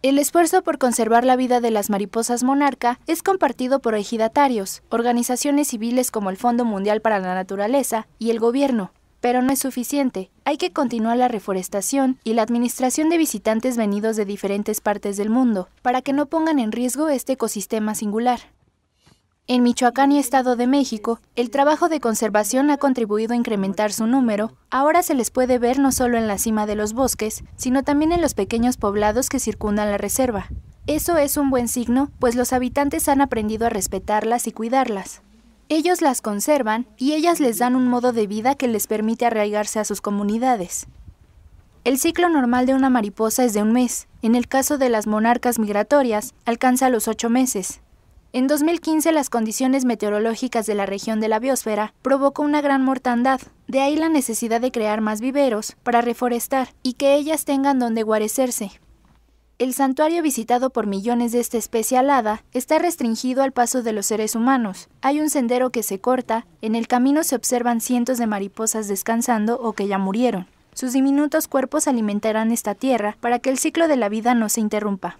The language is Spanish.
El esfuerzo por conservar la vida de las mariposas monarca es compartido por ejidatarios, organizaciones civiles como el Fondo Mundial para la Naturaleza y el gobierno, pero no es suficiente. Hay que continuar la reforestación y la administración de visitantes venidos de diferentes partes del mundo, para que no pongan en riesgo este ecosistema singular. En Michoacán y Estado de México, el trabajo de conservación ha contribuido a incrementar su número. Ahora se les puede ver no solo en la cima de los bosques, sino también en los pequeños poblados que circundan la reserva. Eso es un buen signo, pues los habitantes han aprendido a respetarlas y cuidarlas. Ellos las conservan y ellas les dan un modo de vida que les permite arraigarse a sus comunidades. El ciclo normal de una mariposa es de un mes. En el caso de las monarcas migratorias, alcanza los ocho meses. En 2015 las condiciones meteorológicas de la región de la biosfera provocó una gran mortandad, de ahí la necesidad de crear más viveros para reforestar y que ellas tengan donde guarecerse. El santuario visitado por millones de esta especie alada está restringido al paso de los seres humanos. Hay un sendero que se corta, en el camino se observan cientos de mariposas descansando o que ya murieron. Sus diminutos cuerpos alimentarán esta tierra para que el ciclo de la vida no se interrumpa.